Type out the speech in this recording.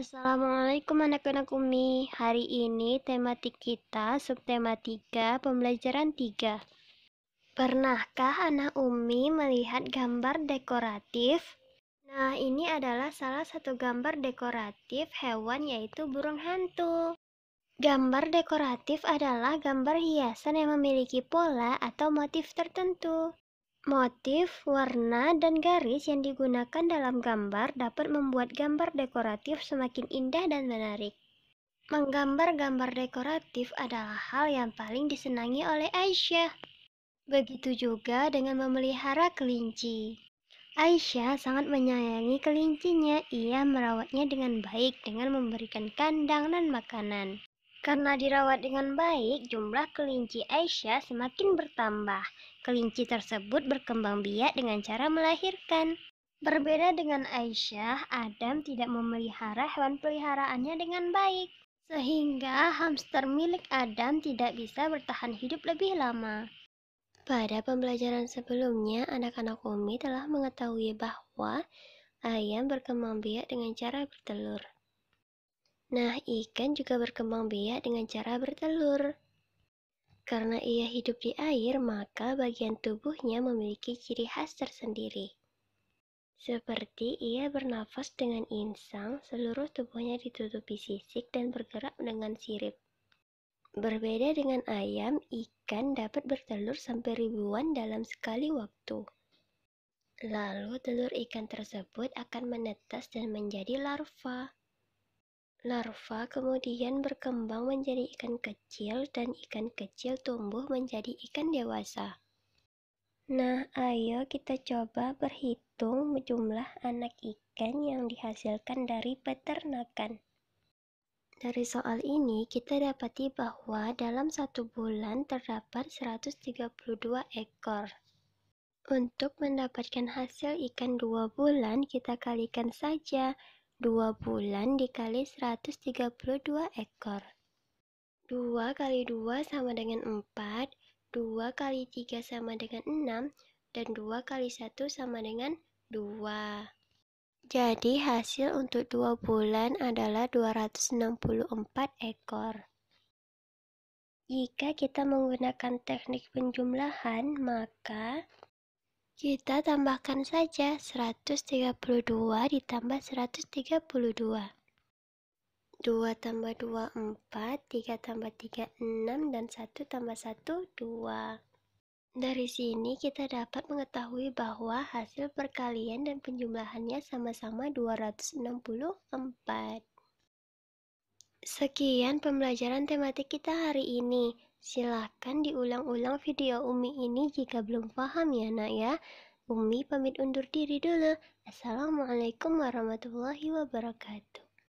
Assalamualaikum anak-anak Umi. Hari ini tematik kita subtema 3 pembelajaran 3. Pernahkah anak Umi melihat gambar dekoratif? Nah, ini adalah salah satu gambar dekoratif hewan yaitu burung hantu. Gambar dekoratif adalah gambar hiasan yang memiliki pola atau motif tertentu. Motif, warna, dan garis yang digunakan dalam gambar dapat membuat gambar dekoratif semakin indah dan menarik. Menggambar gambar dekoratif adalah hal yang paling disenangi oleh Aisyah. Begitu juga dengan memelihara kelinci. Aisyah sangat menyayangi kelincinya. Ia merawatnya dengan baik dengan memberikan kandang dan makanan. Karena dirawat dengan baik, jumlah kelinci Aisyah semakin bertambah. Kelinci tersebut berkembang biak dengan cara melahirkan. Berbeda dengan Aisyah, Adam tidak memelihara hewan peliharaannya dengan baik. Sehingga hamster milik Adam tidak bisa bertahan hidup lebih lama. Pada pembelajaran sebelumnya, anak-anak Umi telah mengetahui bahwa ayam berkembang biak dengan cara bertelur. Nah, ikan juga berkembang biak dengan cara bertelur. Karena ia hidup di air, maka bagian tubuhnya memiliki ciri khas tersendiri. Seperti ia bernafas dengan insang, seluruh tubuhnya ditutupi sisik dan bergerak dengan sirip. Berbeda dengan ayam, ikan dapat bertelur sampai ribuan dalam sekali waktu. Lalu telur ikan tersebut akan menetas dan menjadi larva. Larva kemudian berkembang menjadi ikan kecil dan ikan kecil tumbuh menjadi ikan dewasa. Nah, ayo kita coba berhitung jumlah anak ikan yang dihasilkan dari peternakan. Dari soal ini, kita dapati bahwa dalam satu bulan terdapat 132 ekor. Untuk mendapatkan hasil ikan dua bulan, kita kalikan saja 2 bulan dikali 132 ekor. 2 kali 2 sama dengan 4, 2 kali 3 sama dengan 6, dan 2 kali 1 sama dengan 2. Jadi hasil untuk 2 bulan adalah 264 ekor. Jika kita menggunakan teknik penjumlahan, maka kita tambahkan saja 132 ditambah 132. 2 tambah 2, 4, 3 tambah 3, 6, dan 1 tambah 1, 2. Dari sini kita dapat mengetahui bahwa hasil perkalian dan penjumlahannya sama-sama 264. Sekian pembelajaran tematik kita hari ini. Silahkan diulang-ulang video Umi ini jika belum paham ya nak ya. Umi pamit undur diri dulu. Assalamualaikum warahmatullahi wabarakatuh.